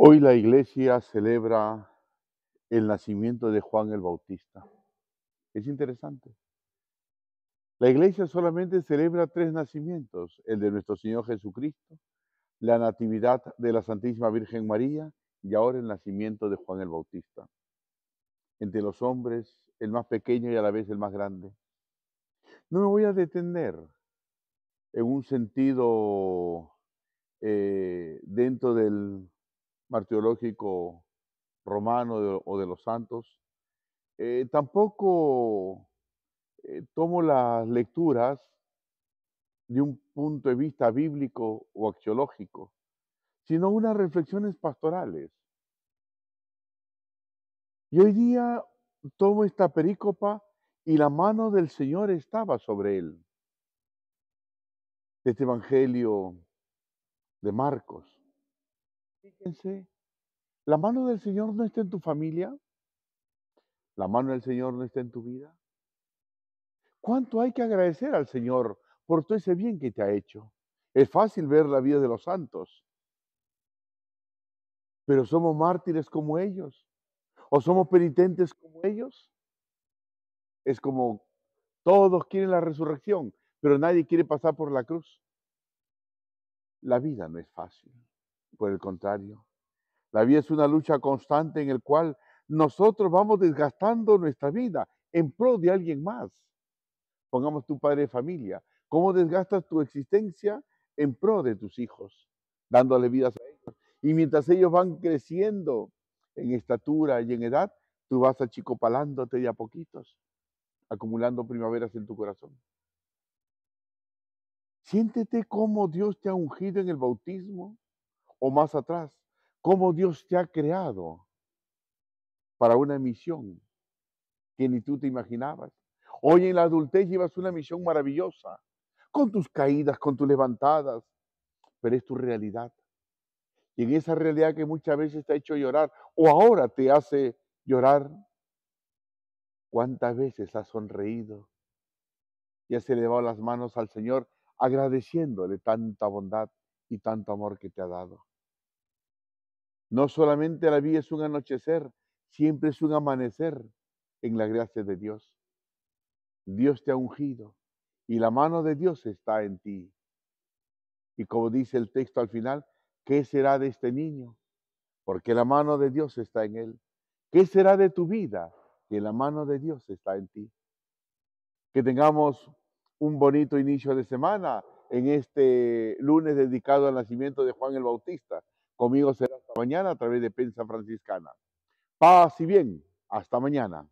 Hoy la iglesia celebra el nacimiento de Juan el Bautista. Es interesante. La iglesia solamente celebra tres nacimientos, el de nuestro Señor Jesucristo, la Natividad de la Santísima Virgen María y ahora el nacimiento de Juan el Bautista. Entre los hombres, el más pequeño y a la vez el más grande. No me voy a detener en un sentido eh, dentro del martirológico romano o de los santos. Eh, tampoco eh, tomo las lecturas de un punto de vista bíblico o axiológico, sino unas reflexiones pastorales. Y hoy día tomo esta perícopa y la mano del Señor estaba sobre él. Este Evangelio de Marcos. Fíjense, la mano del Señor no está en tu familia, la mano del Señor no está en tu vida. ¿Cuánto hay que agradecer al Señor por todo ese bien que te ha hecho? Es fácil ver la vida de los santos, pero somos mártires como ellos, o somos penitentes como ellos. Es como todos quieren la resurrección, pero nadie quiere pasar por la cruz. La vida no es fácil. Por el contrario, la vida es una lucha constante en el cual nosotros vamos desgastando nuestra vida en pro de alguien más. Pongamos tu padre de familia, ¿cómo desgastas tu existencia en pro de tus hijos, dándole vidas a ellos? Y mientras ellos van creciendo en estatura y en edad, tú vas achicopalándote de a poquitos, acumulando primaveras en tu corazón. Siéntete como Dios te ha ungido en el bautismo o más atrás, cómo Dios te ha creado para una misión que ni tú te imaginabas. Hoy en la adultez llevas una misión maravillosa, con tus caídas, con tus levantadas, pero es tu realidad. Y en esa realidad que muchas veces te ha hecho llorar o ahora te hace llorar, ¿cuántas veces has sonreído y has elevado las manos al Señor agradeciéndole tanta bondad y tanto amor que te ha dado? No solamente la vida es un anochecer, siempre es un amanecer en la gracia de Dios. Dios te ha ungido y la mano de Dios está en ti. Y como dice el texto al final, ¿qué será de este niño? Porque la mano de Dios está en él. ¿Qué será de tu vida? Que la mano de Dios está en ti. Que tengamos un bonito inicio de semana en este lunes dedicado al nacimiento de Juan el Bautista. Conmigo será hasta mañana a través de Pensa Franciscana. Paz y bien. Hasta mañana.